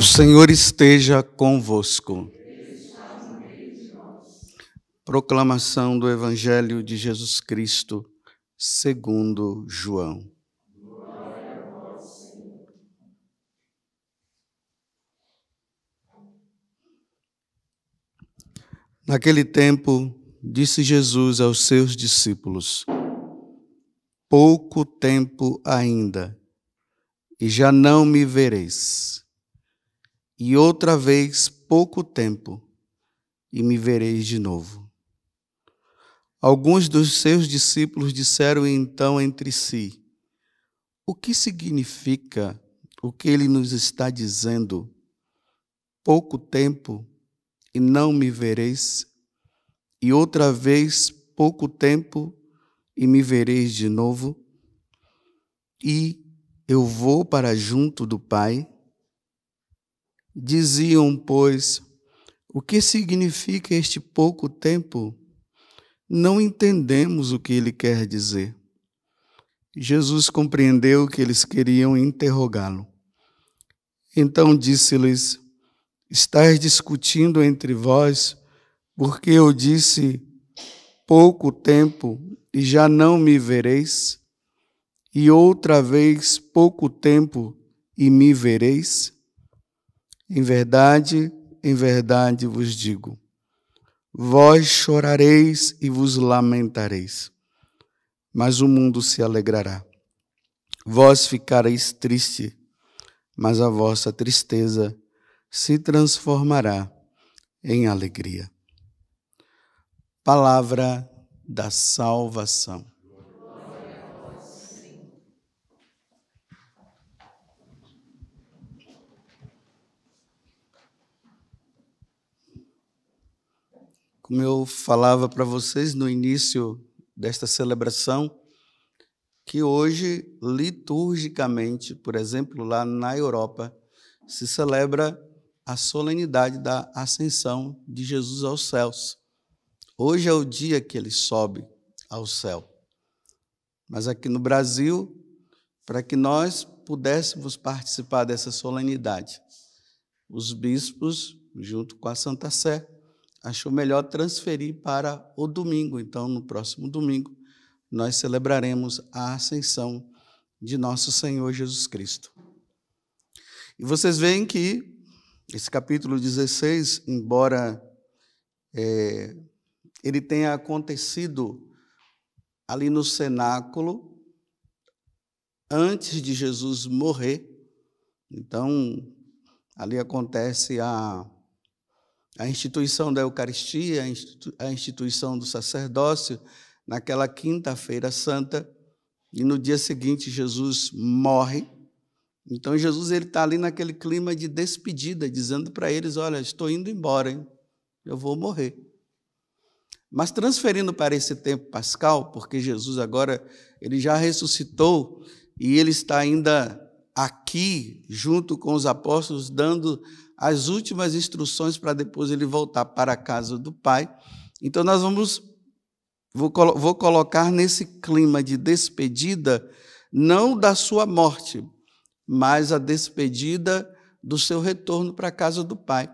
O Senhor esteja convosco. Proclamação do Evangelho de Jesus Cristo, segundo João. Naquele tempo, disse Jesus aos seus discípulos: Pouco tempo ainda, e já não me vereis e outra vez pouco tempo, e me vereis de novo. Alguns dos seus discípulos disseram então entre si: O que significa o que ele nos está dizendo? Pouco tempo e não me vereis, e outra vez pouco tempo e me vereis de novo, e eu vou para junto do Pai, Diziam, pois, o que significa este pouco tempo? Não entendemos o que ele quer dizer. Jesus compreendeu que eles queriam interrogá-lo. Então disse-lhes: Estais discutindo entre vós, porque eu disse: Pouco tempo e já não me vereis, e outra vez pouco tempo e me vereis? Em verdade, em verdade vos digo: vós chorareis e vos lamentareis, mas o mundo se alegrará. Vós ficareis triste, mas a vossa tristeza se transformará em alegria. Palavra da salvação. Como eu falava para vocês no início desta celebração, que hoje, liturgicamente, por exemplo, lá na Europa, se celebra a solenidade da ascensão de Jesus aos céus. Hoje é o dia que ele sobe ao céu. Mas aqui no Brasil, para que nós pudéssemos participar dessa solenidade, os bispos, junto com a Santa Sé, achou melhor transferir para o domingo. Então, no próximo domingo, nós celebraremos a ascensão de nosso Senhor Jesus Cristo. E vocês veem que esse capítulo 16, embora é, ele tenha acontecido ali no cenáculo, antes de Jesus morrer, então ali acontece a a instituição da Eucaristia, a instituição do sacerdócio, naquela quinta-feira santa, e no dia seguinte Jesus morre. Então Jesus ele está ali naquele clima de despedida, dizendo para eles: Olha, estou indo embora, hein? eu vou morrer. Mas transferindo para esse tempo pascal, porque Jesus agora ele já ressuscitou e ele está ainda aqui, junto com os apóstolos, dando as últimas instruções para depois ele voltar para a casa do Pai. Então, nós vamos. Vou, vou colocar nesse clima de despedida, não da sua morte, mas a despedida do seu retorno para a casa do Pai.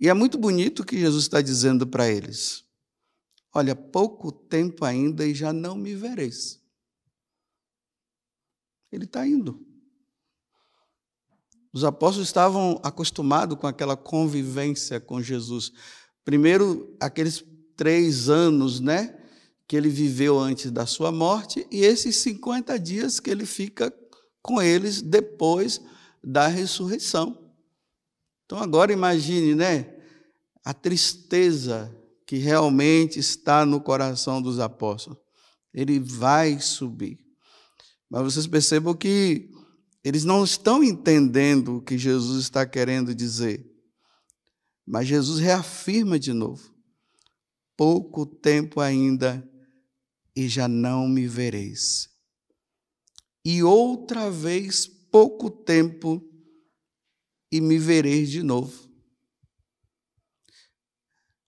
E é muito bonito o que Jesus está dizendo para eles. Olha, pouco tempo ainda e já não me vereis. Ele está indo. Os apóstolos estavam acostumados com aquela convivência com Jesus. Primeiro, aqueles três anos, né? Que ele viveu antes da sua morte, e esses 50 dias que ele fica com eles depois da ressurreição. Então, agora imagine, né? A tristeza que realmente está no coração dos apóstolos. Ele vai subir. Mas vocês percebam que eles não estão entendendo o que Jesus está querendo dizer. Mas Jesus reafirma de novo: pouco tempo ainda e já não me vereis. E outra vez, pouco tempo e me vereis de novo.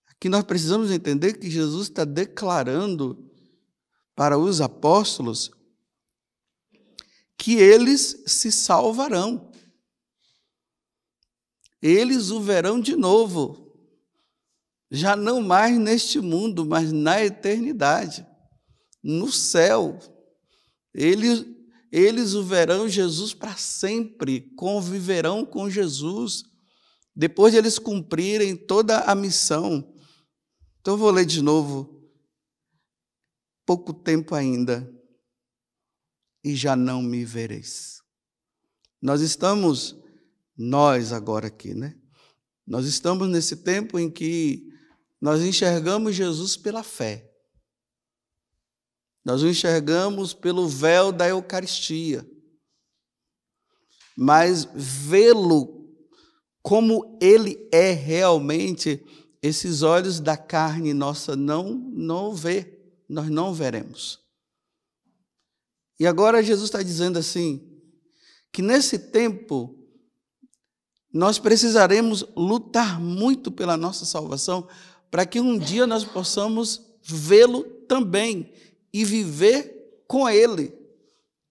Aqui nós precisamos entender que Jesus está declarando para os apóstolos que eles se salvarão. Eles o verão de novo, já não mais neste mundo, mas na eternidade, no céu. Eles, eles o verão Jesus para sempre, conviverão com Jesus, depois de eles cumprirem toda a missão. Então, eu vou ler de novo, pouco tempo ainda e já não me vereis. Nós estamos, nós agora aqui, né? Nós estamos nesse tempo em que nós enxergamos Jesus pela fé. Nós o enxergamos pelo véu da Eucaristia. Mas vê-lo como ele é realmente, esses olhos da carne nossa não não vê, nós não veremos. E agora Jesus está dizendo assim: que nesse tempo nós precisaremos lutar muito pela nossa salvação, para que um dia nós possamos vê-lo também e viver com ele.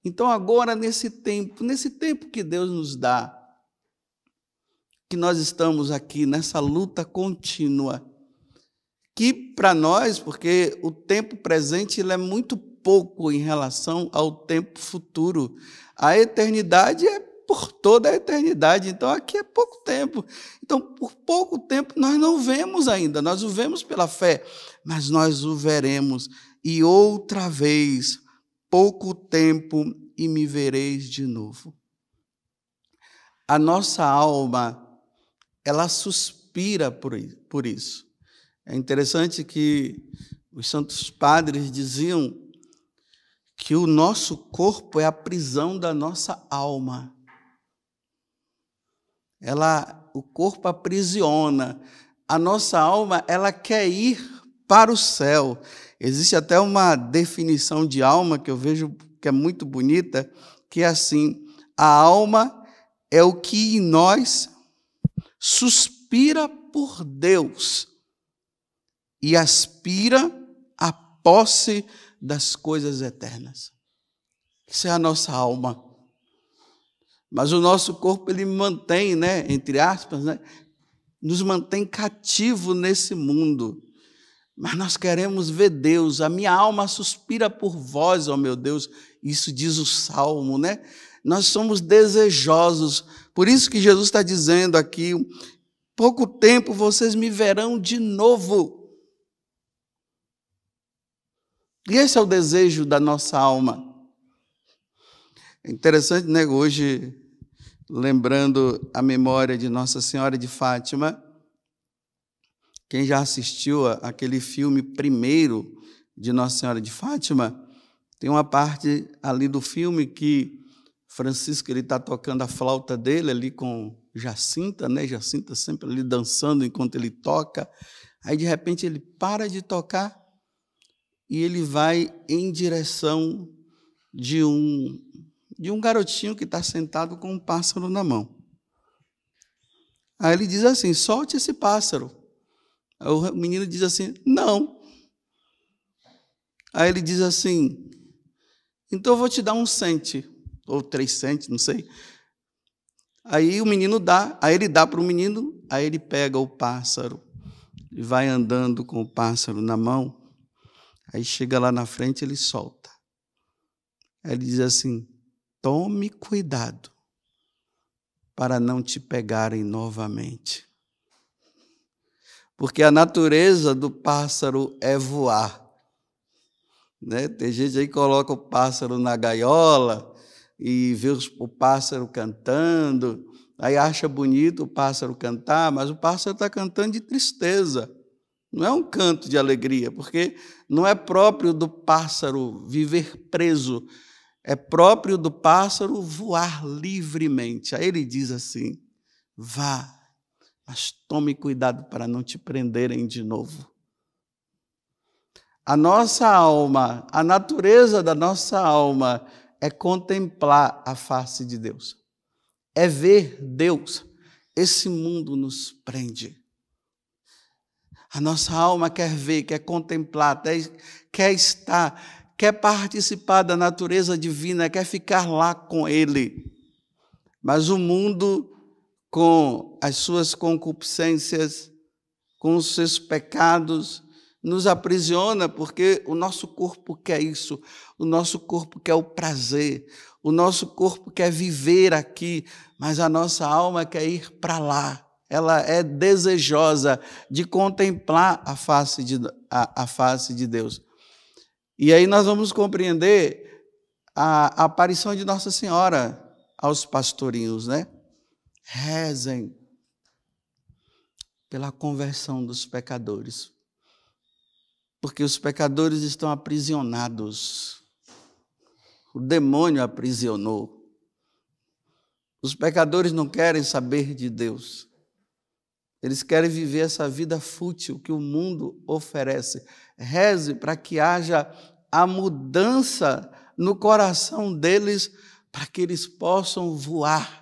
Então, agora, nesse tempo, nesse tempo que Deus nos dá, que nós estamos aqui nessa luta contínua, que para nós, porque o tempo presente ele é muito pouco em relação ao tempo futuro. A eternidade é por toda a eternidade, então aqui é pouco tempo. Então, por pouco tempo nós não vemos ainda, nós o vemos pela fé, mas nós o veremos. E outra vez, pouco tempo e me vereis de novo. A nossa alma, ela suspira por isso. É interessante que os santos padres diziam que o nosso corpo é a prisão da nossa alma. Ela, o corpo aprisiona. A nossa alma, ela quer ir para o céu. Existe até uma definição de alma que eu vejo que é muito bonita, que é assim: a alma é o que em nós suspira por Deus e aspira a posse de das coisas eternas. Isso é a nossa alma. Mas o nosso corpo ele mantém, né, entre aspas, né, nos mantém cativo nesse mundo. Mas nós queremos ver Deus. A minha alma suspira por vós, ó meu Deus. Isso diz o salmo, né? Nós somos desejosos. Por isso que Jesus está dizendo aqui: pouco tempo vocês me verão de novo. E esse é o desejo da nossa alma. É interessante, né? Hoje, lembrando a memória de Nossa Senhora de Fátima, quem já assistiu aquele filme primeiro de Nossa Senhora de Fátima, tem uma parte ali do filme que Francisco ele está tocando a flauta dele ali com Jacinta, né? Jacinta sempre ali dançando enquanto ele toca. Aí de repente ele para de tocar e ele vai em direção de um de um garotinho que está sentado com um pássaro na mão. Aí ele diz assim: solte esse pássaro. Aí o menino diz assim: não. Aí ele diz assim: então eu vou te dar um cente, ou três centes, não sei. Aí o menino dá, aí ele dá para o menino, aí ele pega o pássaro e vai andando com o pássaro na mão. Aí chega lá na frente, ele solta. Aí ele diz assim: tome cuidado para não te pegarem novamente. Porque a natureza do pássaro é voar. Né? Tem gente aí que coloca o pássaro na gaiola e vê o pássaro cantando, aí acha bonito o pássaro cantar, mas o pássaro está cantando de tristeza. Não é um canto de alegria, porque não é próprio do pássaro viver preso, é próprio do pássaro voar livremente. Aí ele diz assim: vá, mas tome cuidado para não te prenderem de novo. A nossa alma, a natureza da nossa alma é contemplar a face de Deus, é ver Deus. Esse mundo nos prende. A nossa alma quer ver, quer contemplar, quer estar, quer participar da natureza divina, quer ficar lá com Ele. Mas o mundo, com as suas concupiscências, com os seus pecados, nos aprisiona porque o nosso corpo quer isso, o nosso corpo quer o prazer, o nosso corpo quer viver aqui, mas a nossa alma quer ir para lá ela é desejosa de contemplar a face de, a, a face de Deus. E aí nós vamos compreender a, a aparição de Nossa Senhora aos pastorinhos, né? Rezem pela conversão dos pecadores, porque os pecadores estão aprisionados. O demônio aprisionou. Os pecadores não querem saber de Deus. Eles querem viver essa vida fútil que o mundo oferece. Reze para que haja a mudança no coração deles, para que eles possam voar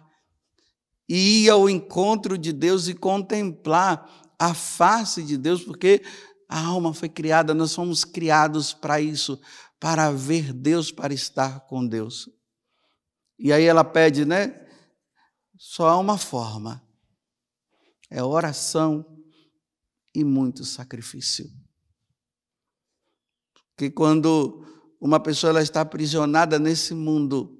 e ir ao encontro de Deus e contemplar a face de Deus, porque a alma foi criada, nós somos criados para isso, para ver Deus, para estar com Deus. E aí ela pede, né? Só há uma forma é oração e muito sacrifício. porque quando uma pessoa ela está aprisionada nesse mundo,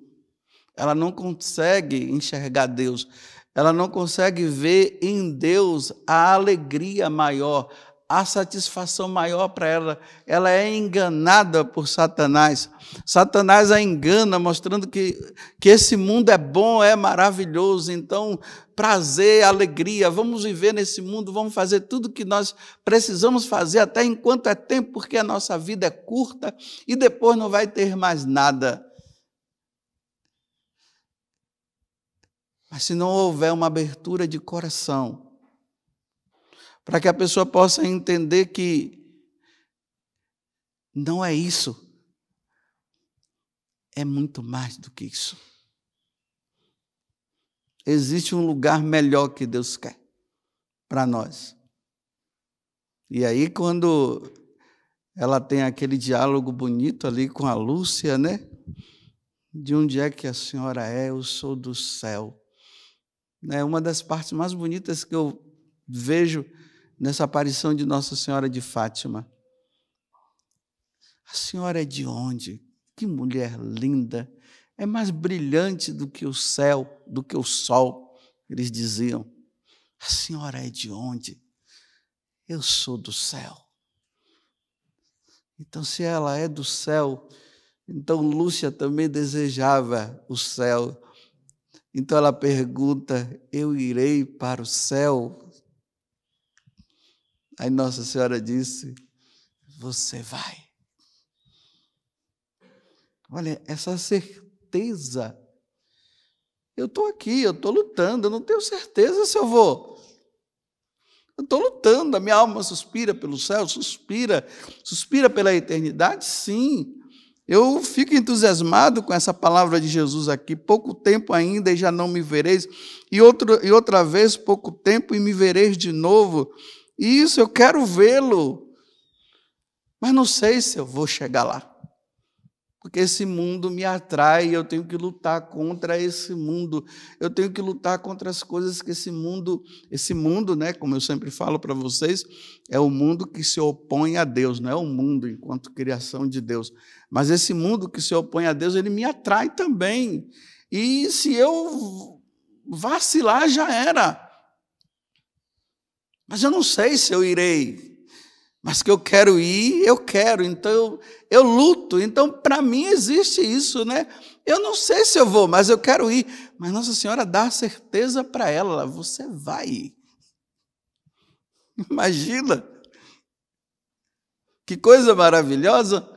ela não consegue enxergar Deus, ela não consegue ver em Deus a alegria maior, há satisfação maior para ela. Ela é enganada por Satanás. Satanás a engana, mostrando que, que esse mundo é bom, é maravilhoso. Então, prazer, alegria, vamos viver nesse mundo, vamos fazer tudo que nós precisamos fazer, até enquanto é tempo, porque a nossa vida é curta e depois não vai ter mais nada. Mas se não houver uma abertura de coração, para que a pessoa possa entender que não é isso. É muito mais do que isso. Existe um lugar melhor que Deus quer para nós. E aí, quando ela tem aquele diálogo bonito ali com a Lúcia, né? De onde é que a senhora é? Eu sou do céu. É uma das partes mais bonitas que eu vejo nessa aparição de Nossa Senhora de Fátima. A senhora é de onde? Que mulher linda! É mais brilhante do que o céu, do que o sol, eles diziam. A senhora é de onde? Eu sou do céu. Então, se ela é do céu, então Lúcia também desejava o céu. Então ela pergunta: Eu irei para o céu? Aí Nossa Senhora disse: Você vai. Olha, essa certeza. Eu estou aqui, eu estou lutando, eu não tenho certeza se eu vou. Eu estou lutando, a minha alma suspira pelo céu, suspira, suspira pela eternidade, sim. Eu fico entusiasmado com essa palavra de Jesus aqui. Pouco tempo ainda e já não me vereis, e, outro, e outra vez pouco tempo e me vereis de novo. Isso, eu quero vê-lo. Mas não sei se eu vou chegar lá. Porque esse mundo me atrai, eu tenho que lutar contra esse mundo. Eu tenho que lutar contra as coisas que esse mundo, esse mundo, né, como eu sempre falo para vocês, é o mundo que se opõe a Deus, não é o mundo enquanto criação de Deus, mas esse mundo que se opõe a Deus, ele me atrai também. E se eu vacilar já era. Mas eu não sei se eu irei. Mas que eu quero ir, eu quero. Então eu, eu luto. Então para mim existe isso, né? Eu não sei se eu vou, mas eu quero ir. Mas Nossa Senhora dá a certeza para ela: você vai. Imagina. Que coisa maravilhosa.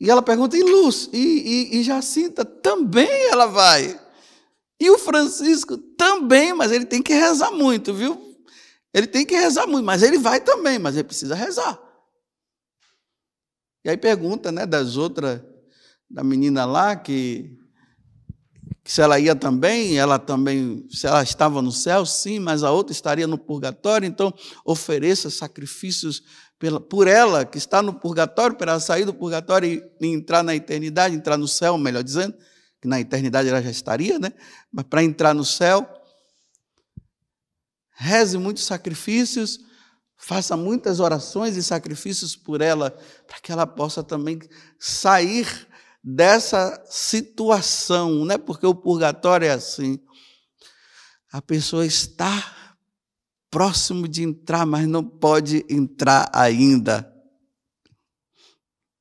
E ela pergunta: e Luz? E, e, e Jacinta? Também ela vai. E o Francisco também, mas ele tem que rezar muito, viu? Ele tem que rezar muito, mas ele vai também, mas ele precisa rezar. E aí pergunta, né, das outras, da menina lá, que, que, se ela ia também, ela também, se ela estava no céu, sim, mas a outra estaria no purgatório, então ofereça sacrifícios pela, por ela, que está no purgatório, para ela sair do purgatório e, e entrar na eternidade, entrar no céu, melhor dizendo que na eternidade ela já estaria, né? Mas para entrar no céu, reze muitos sacrifícios, faça muitas orações e sacrifícios por ela, para que ela possa também sair dessa situação, né? Porque o purgatório é assim. A pessoa está próximo de entrar, mas não pode entrar ainda.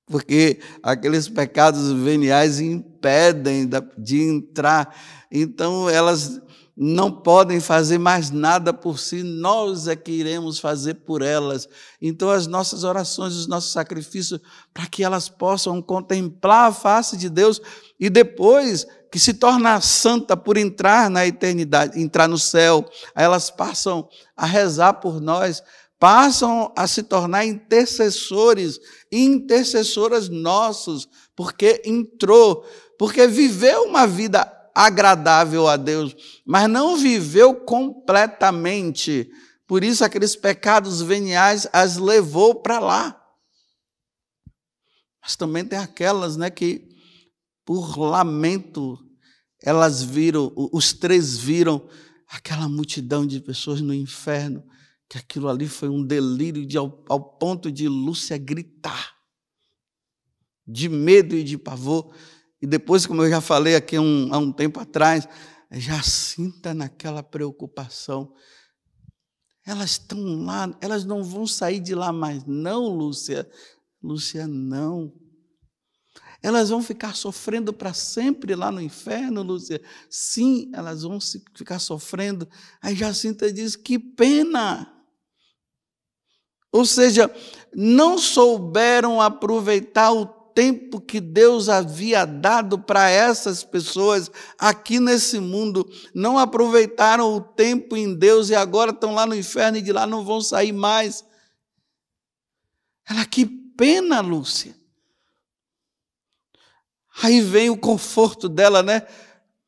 Porque aqueles pecados veniais impedem de entrar. Então, elas não podem fazer mais nada por si, nós é que iremos fazer por elas. Então, as nossas orações, os nossos sacrifícios, para que elas possam contemplar a face de Deus e depois que se torna santa por entrar na eternidade, entrar no céu, aí elas passam a rezar por nós, passam a se tornar intercessores, intercessoras nossos, porque entrou porque viveu uma vida agradável a Deus, mas não viveu completamente. Por isso, aqueles pecados veniais as levou para lá. Mas também tem aquelas né, que, por lamento, elas viram, os três viram aquela multidão de pessoas no inferno, que aquilo ali foi um delírio de, ao, ao ponto de Lúcia gritar, de medo e de pavor e depois, como eu já falei aqui um, há um tempo atrás, já sinta naquela preocupação. Elas estão lá, elas não vão sair de lá mais. Não, Lúcia. Lúcia, não. Elas vão ficar sofrendo para sempre lá no inferno, Lúcia? Sim, elas vão ficar sofrendo. Aí Jacinta diz: que pena! Ou seja, não souberam aproveitar o tempo que Deus havia dado para essas pessoas aqui nesse mundo, não aproveitaram o tempo em Deus e agora estão lá no inferno e de lá não vão sair mais. Ela, que pena, Lúcia. Aí vem o conforto dela, né?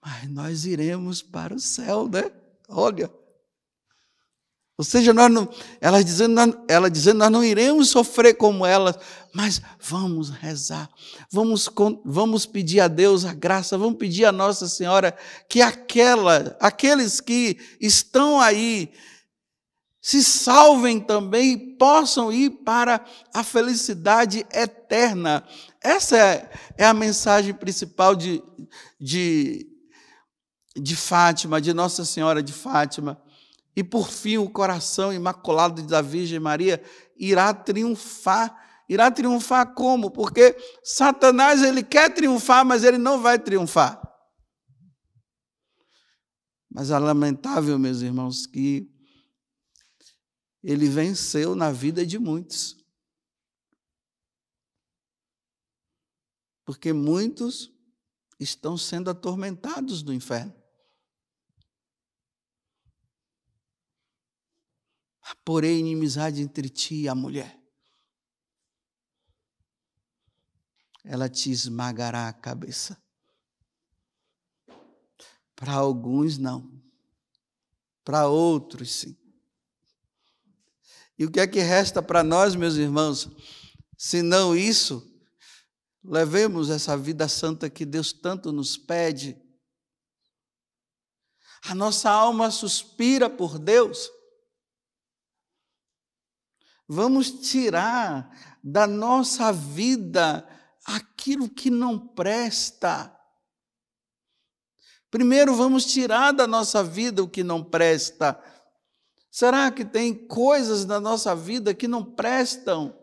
Mas nós iremos para o céu, né? Olha. Ou seja, nós não, ela, dizendo, nós, ela dizendo, nós não iremos sofrer como elas, mas vamos rezar, vamos, vamos pedir a Deus a graça, vamos pedir a Nossa Senhora que aquela, aqueles que estão aí se salvem também e possam ir para a felicidade eterna. Essa é, é a mensagem principal de, de, de Fátima, de Nossa Senhora de Fátima. E por fim, o coração imaculado da Virgem Maria irá triunfar. Irá triunfar como? Porque Satanás ele quer triunfar, mas ele não vai triunfar. Mas é lamentável, meus irmãos, que ele venceu na vida de muitos. Porque muitos estão sendo atormentados do inferno. porém inimizade entre ti e a mulher. Ela te esmagará a cabeça. Para alguns, não. Para outros, sim. E o que é que resta para nós, meus irmãos? Se não isso, levemos essa vida santa que Deus tanto nos pede. A nossa alma suspira por Deus. Vamos tirar da nossa vida aquilo que não presta. Primeiro, vamos tirar da nossa vida o que não presta. Será que tem coisas na nossa vida que não prestam,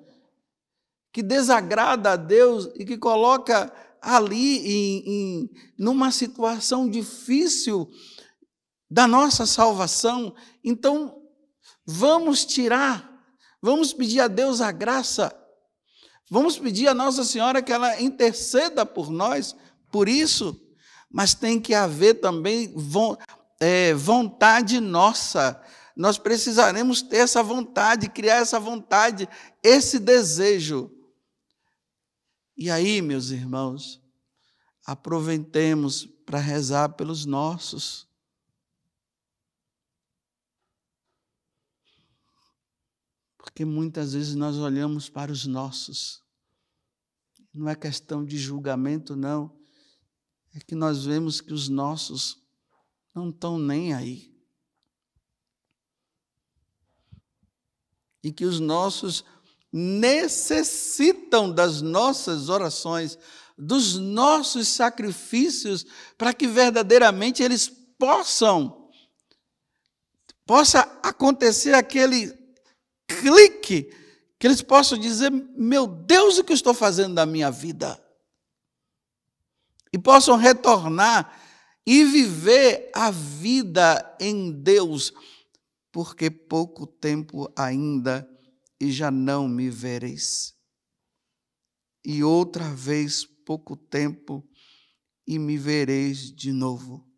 que desagrada a Deus e que coloca ali em, em numa situação difícil da nossa salvação? Então, vamos tirar Vamos pedir a Deus a graça. Vamos pedir a Nossa Senhora que ela interceda por nós, por isso. Mas tem que haver também é, vontade nossa. Nós precisaremos ter essa vontade, criar essa vontade, esse desejo. E aí, meus irmãos, aproveitemos para rezar pelos nossos. porque muitas vezes nós olhamos para os nossos. Não é questão de julgamento, não. É que nós vemos que os nossos não estão nem aí. E que os nossos necessitam das nossas orações, dos nossos sacrifícios, para que verdadeiramente eles possam possa acontecer aquele clique, que eles possam dizer: Meu Deus, o que eu estou fazendo da minha vida? E possam retornar e viver a vida em Deus, porque pouco tempo ainda e já não me vereis. E outra vez pouco tempo e me vereis de novo.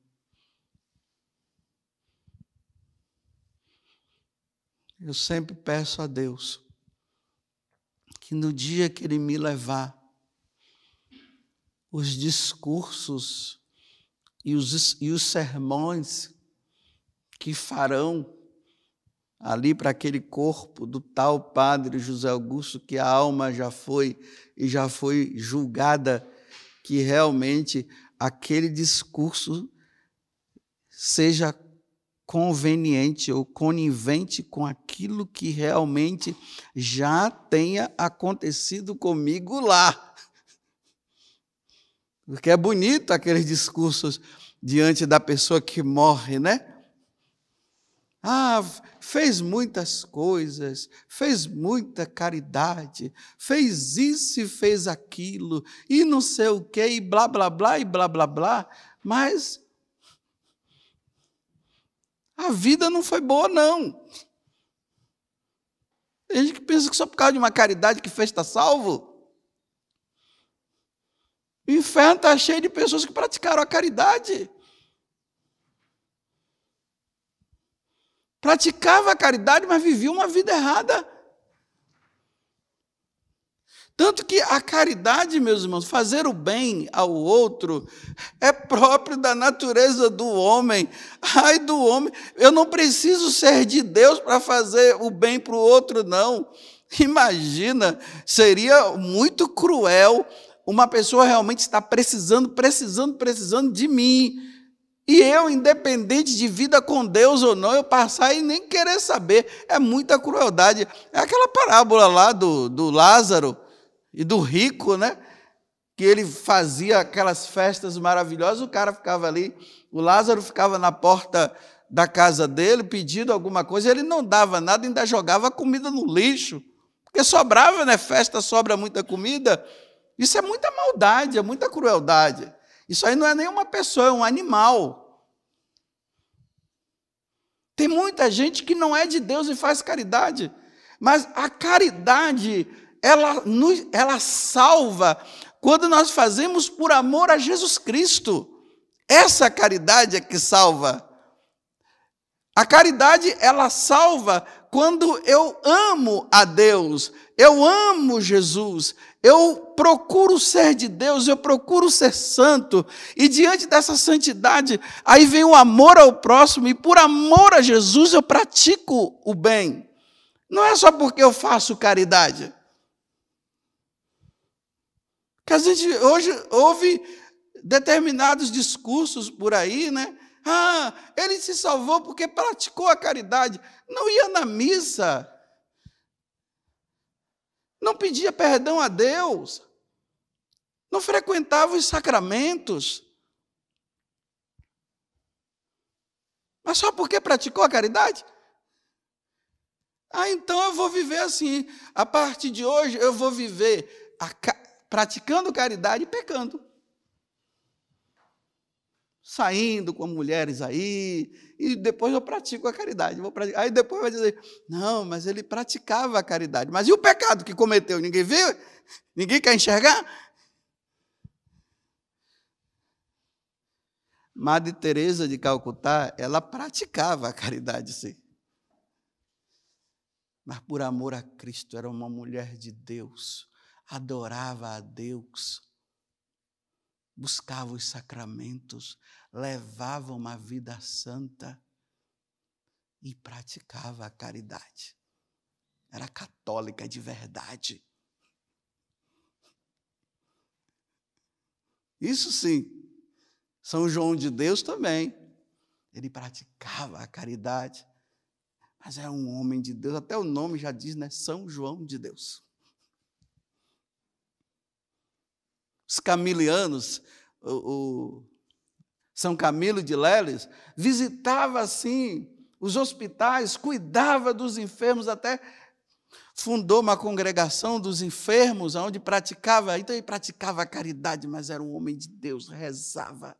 eu sempre peço a Deus que no dia que Ele me levar, os discursos e os, e os sermões que farão ali para aquele corpo do tal padre José Augusto, que a alma já foi e já foi julgada, que realmente aquele discurso seja conveniente ou conivente com aquilo que realmente já tenha acontecido comigo lá. Porque é bonito aqueles discursos diante da pessoa que morre, né? Ah, fez muitas coisas, fez muita caridade, fez isso e fez aquilo, e não sei o quê, e blá, blá, blá, e blá, blá, blá. Mas a vida não foi boa, não. Tem gente que pensa que só por causa de uma caridade que fez está salvo. O inferno está cheio de pessoas que praticaram a caridade. Praticava a caridade, mas vivia uma vida errada. Tanto que a caridade, meus irmãos, fazer o bem ao outro, é próprio da natureza do homem. Ai do homem, eu não preciso ser de Deus para fazer o bem para o outro, não. Imagina, seria muito cruel uma pessoa realmente estar precisando, precisando, precisando de mim. E eu, independente de vida com Deus ou não, eu passar e nem querer saber. É muita crueldade. É aquela parábola lá do, do Lázaro e do rico, né? Que ele fazia aquelas festas maravilhosas, o cara ficava ali, o Lázaro ficava na porta da casa dele pedindo alguma coisa, ele não dava nada, ainda jogava comida no lixo, porque sobrava, né? Festa sobra muita comida. Isso é muita maldade, é muita crueldade. Isso aí não é nenhuma pessoa, é um animal. Tem muita gente que não é de Deus e faz caridade. Mas a caridade ela, nos, ela salva quando nós fazemos por amor a Jesus Cristo. Essa caridade é que salva. A caridade, ela salva quando eu amo a Deus, eu amo Jesus, eu procuro ser de Deus, eu procuro ser santo, e diante dessa santidade, aí vem o amor ao próximo, e por amor a Jesus eu pratico o bem. Não é só porque eu faço caridade. Que a gente hoje ouve determinados discursos por aí, né? Ah, ele se salvou porque praticou a caridade. Não ia na missa. Não pedia perdão a Deus. Não frequentava os sacramentos. Mas só porque praticou a caridade? Ah, então eu vou viver assim. A partir de hoje eu vou viver a, praticando caridade e pecando. Saindo com mulheres aí, e depois eu pratico a caridade. Vou praticar. Aí depois vai dizer, não, mas ele praticava a caridade. Mas e o pecado que cometeu? Ninguém viu? Ninguém quer enxergar? Madre Teresa de Calcutá, ela praticava a caridade, sim. Mas por amor a Cristo, era uma mulher de Deus adorava a Deus, buscava os sacramentos, levava uma vida santa e praticava a caridade. Era católica de verdade. Isso sim. São João de Deus também. Ele praticava a caridade, mas era é um homem de Deus, até o nome já diz, né? São João de Deus. os camilianos, o, o São Camilo de Leles, visitava assim os hospitais, cuidava dos enfermos, até fundou uma congregação dos enfermos, onde praticava, então ele praticava a caridade, mas era um homem de Deus, rezava,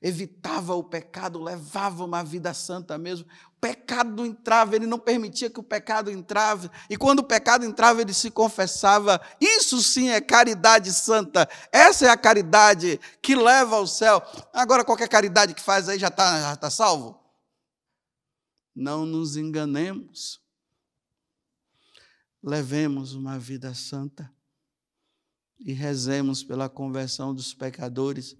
evitava o pecado, levava uma vida santa mesmo. O pecado entrava, ele não permitia que o pecado entrava. E quando o pecado entrava, ele se confessava. Isso sim é caridade santa. Essa é a caridade que leva ao céu. Agora, qualquer caridade que faz aí já está já tá salvo. Não nos enganemos. Levemos uma vida santa e rezemos pela conversão dos pecadores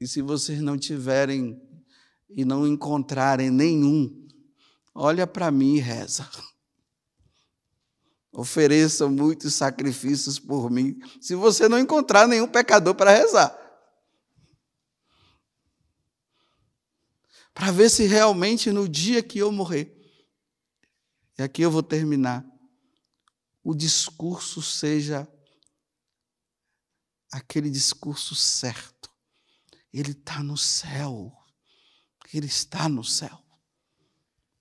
e se vocês não tiverem e não encontrarem nenhum, olha para mim e reza. Ofereçam muitos sacrifícios por mim, se você não encontrar nenhum pecador para rezar. Para ver se realmente no dia que eu morrer, e aqui eu vou terminar, o discurso seja aquele discurso certo ele está no céu. Ele está no céu.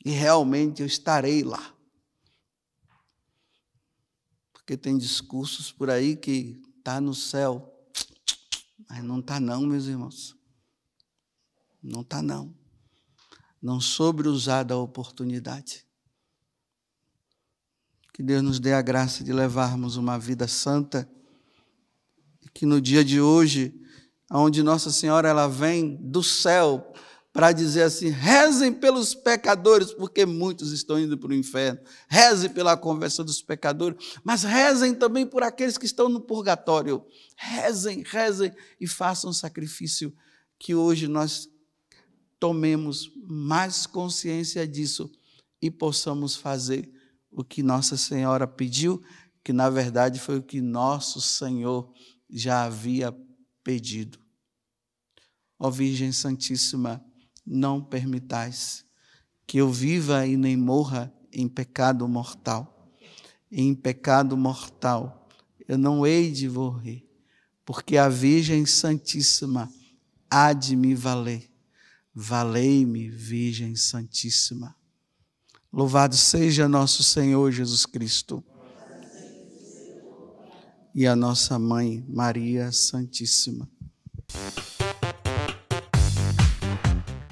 E realmente eu estarei lá. Porque tem discursos por aí que está no céu. Mas não está, não, meus irmãos. Não está, não. Não sobreusada usar da oportunidade. Que Deus nos dê a graça de levarmos uma vida santa e que no dia de hoje onde Nossa Senhora ela vem do céu para dizer assim: rezem pelos pecadores, porque muitos estão indo para o inferno. Rezem pela conversão dos pecadores, mas rezem também por aqueles que estão no purgatório. Rezem, rezem e façam sacrifício que hoje nós tomemos mais consciência disso e possamos fazer o que Nossa Senhora pediu, que na verdade foi o que nosso Senhor já havia pedido pedido. Ó Virgem Santíssima, não permitais que eu viva e nem morra em pecado mortal. Em pecado mortal eu não hei de morrer, porque a Virgem Santíssima há de me valer. Valei-me, Virgem Santíssima. Louvado seja nosso Senhor Jesus Cristo e a nossa mãe, Maria Santíssima.